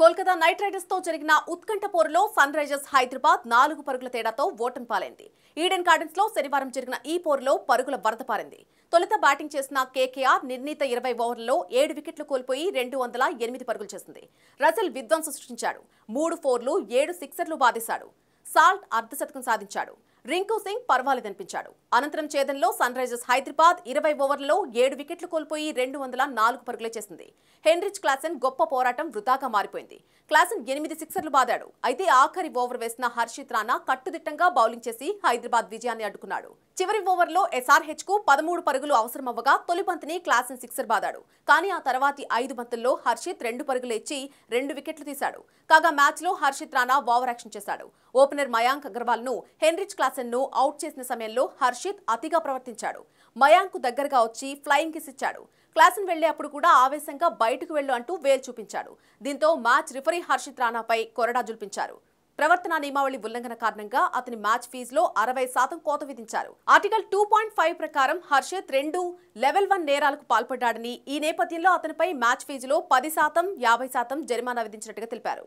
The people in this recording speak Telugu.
కోల్కతా నైట్ రైడర్స్ తో జరిగిన ఉత్కంఠ పోరులో సన్ రైజర్స్ హైదరాబాద్ నాలుగు పరుగుల తేడాతో ఓటమి పాలైంది ఈడెన్ గార్డెన్స్ లో శనివారం జరిగిన ఈ పోరులో పరుగుల వరద పారింది తొలుత బ్యాటింగ్ చేసిన కేకేఆర్ నిర్ణీత ఇరవై ఓవర్లలో ఏడు వికెట్లు కోల్పోయి రెండు వందల ఎనిమిది పరుగులు చేసింది రజల్ విధ్వంసం సృష్టించాడు మూడు ఫోర్లు ఏడు సిక్సర్లు బాధేశాడు సాల్ట్ అర్ధశతకం సాధించాడు రింకు సింగ్ పర్వాలేదనిపించాడు అనంతరం చేదంలో సన్ రైజర్స్ హైదరాబాద్ ఇరవై ఓవర్లలో ఏడు వికెట్లు కోల్పోయి రెండు వందల నాలుగు పరుగులే చేసింది హెన్రిచ్ క్లాసన్ గొప్ప పోరాటం వృధాగా మారిపోయింది క్లాసన్ ఎనిమిది సిక్సర్లు బాదాడు అయితే ఆఖరి ఓవర్ వేసిన హర్షిత్ రానా కట్టుదిట్టంగా బౌలింగ్ చేసి హైదరాబాద్ విజయాన్ని అడ్డుకున్నాడు చివరి ఓవర్లో ఎస్ఆర్హెచ్ కు పదమూడు పరుగులు అవసరమవ్వగా తొలి బంతిని క్లాసన్ సిక్సర్ బాదాడు కానీ ఆ తర్వాతి ఐదు బంతుల్లో హర్షిత్ రెండు పరుగులు ఇచ్చి రెండు వికెట్లు తీశాడు కాగా మ్యాచ్లో హర్షిత్ రానా ఓవర్ యాక్షన్ చేశాడు ఓపెనర్ మయాంక్ అగర్వాల్ ను హెన్రిచ్ క్లాసన్ హాసన్ ను అవుట్ చేసిన సమయంలో హర్షిత్ అతిగా ప్రవర్తించాడు మయాంక్ దగ్గరగా వచ్చి ఫ్లయింగ్ కిస్ ఇచ్చాడు క్లాసును అప్పుడు కూడా ఆవేశంగా బయటకు వెళ్ళు అంటూ వేలు చూపించాడు దీంతో మ్యాచ్ రిఫరీ హర్షిత్ రాణాపై కొరడా జుల్పించారు ప్రవర్తన నియమావళి ఉల్లంఘన కారణంగా అతని మ్యాచ్ ఫీజులో అరవై శాతం కోత విధించారు ఆర్టికల్ టూ పాయింట్ ఫైవ్ ప్రకారం హర్షిత్ రెండు లెవెల్ వన్ నేరాలకు పాల్పడ్డాడని ఈ నేపథ్యంలో అతనిపై మ్యాచ్ ఫీజులో పది శాతం యాభై శాతం జరిమానా విధించినట్టుగా తెలిపారు